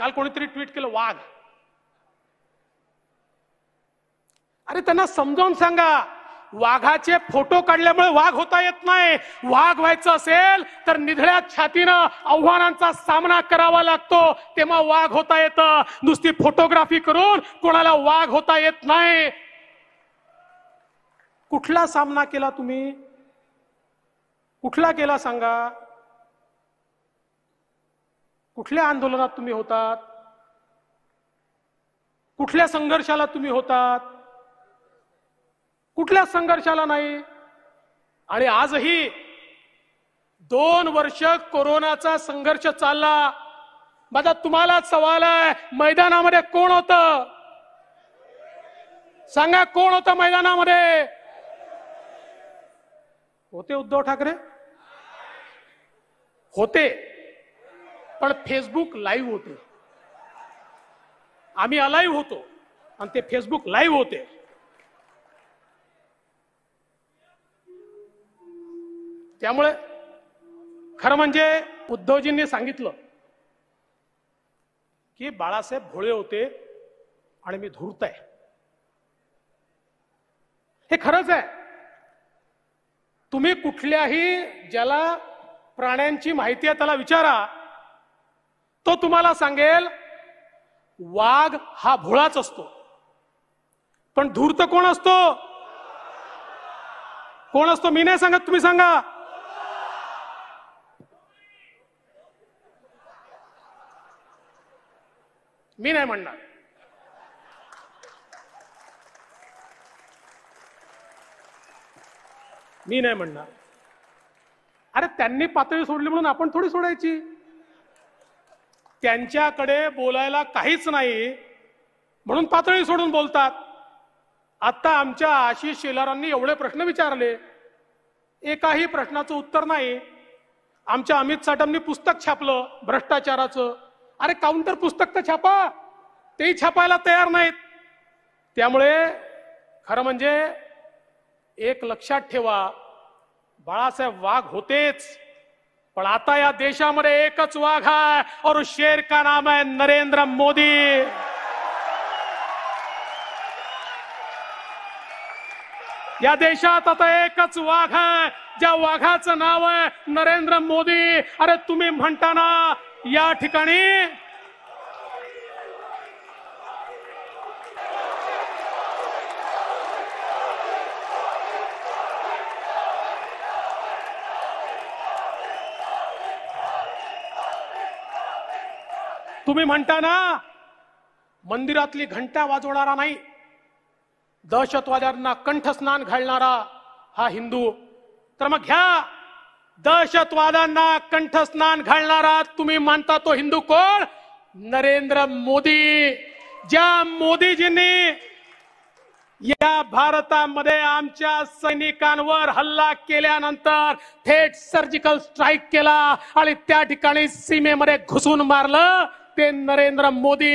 काल कोणीतरी ट्विट केलं वाघ अरे त्यांना समजावून सांगा वाघाचे फोटो काढल्यामुळे वाघ होता येत नाही वाघ व्हायचं असेल तर निधळ्या छातीनं आव्हानांचा सामना करावा लागतो तेव्हा वाघ होता येतं नुसती फोटोग्राफी करून कोणाला वाघ होता येत नाही कुठला सामना केला तुम्ही कुठला केला सांगा कुठल्या आंदोलनात तुम्ही होतात कुठल्या संघर्षाला तुम्ही होतात कुठल्या संघर्षाला नाही आणि आजही दोन वर्ष कोरोनाचा संघर्ष चालला माझा तुम्हाला सवाल आहे मैदानामध्ये कोण होत सांगा कोण होतं मैदानामध्ये होते उद्धव ठाकरे होते पण फेसबुक लाईव्ह होते आम्ही अलाईव्ह होतो आणि ते फेसबुक लाईव्ह होते त्यामुळे खरं म्हणजे उद्धवजींनी सांगितलं की बाळासाहेब भोळे होते आणि मी धुरत आहे हे खरंच आहे तुम्ही कुठल्याही ज्याला प्राण्यांची माहिती आहे त्याला विचारा तो तुम्हाला सांगेल वाघ हा भोळाच असतो पण धूर्त कोण असतो कोण असतो मी नाही सांगत तुम्ही सांगा मी नाही म्हणणार मी नाही म्हणणार अरे त्यांनी पातळी सोडली म्हणून आपण थोडी सोडायची त्यांच्याकडे बोलायला काहीच नाही म्हणून पातळी सोडून बोलतात आत्ता आमच्या आशिष शेलारांनी एवढे प्रश्न विचारले एकाही प्रश्नाचं उत्तर नाही आमच्या अमित साठांनी पुस्तक छापलं भ्रष्टाचाराचं अरे काउंटर पुस्तक तर छापा तेही छापायला तयार नाहीत त्यामुळे खरं म्हणजे एक लक्षात ठेवा बाळासाहेब वाघ होतेच पण आता या देशामध्ये एकच वाघ आहे और शेर का नाम है नरेंद्र मोदी या देशात आता एकच वाघ आहे ज्या वाघाचं नाव आहे नरेंद्र मोदी अरे तुम्ही म्हणताना या ठिकाणी तुम्ही म्हणता ना मंदिरातली घंटा वाजवणारा नाही दहशतवाद्यांना कंठस्नान घालणारा हा हिंदू तर मग घ्या दहशतवाद्यांना कंठस्नान घालणारा तुम्ही मानता तो हिंदू कोण नरेंद्र मोदी ज्या मोदीजींनी या भारतामध्ये आमच्या सैनिकांवर हल्ला केल्यानंतर थेट सर्जिकल स्ट्राईक केला आणि त्या ठिकाणी सीमेमध्ये घुसून मारलं नरेंद्र मोदी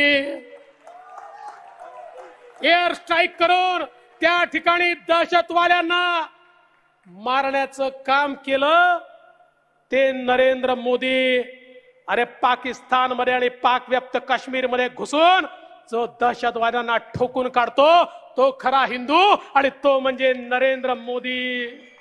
एअर स्ट्राईक करून त्या ठिकाणी दहशतवाद्यांना मारण्याचं काम केलं ते नरेंद्र मोदी अरे पाकिस्तानमध्ये आणि पाक काश्मीर मध्ये घुसून जो दहशतवाद्यांना ठोकून काढतो तो खरा हिंदू आणि तो म्हणजे नरेंद्र मोदी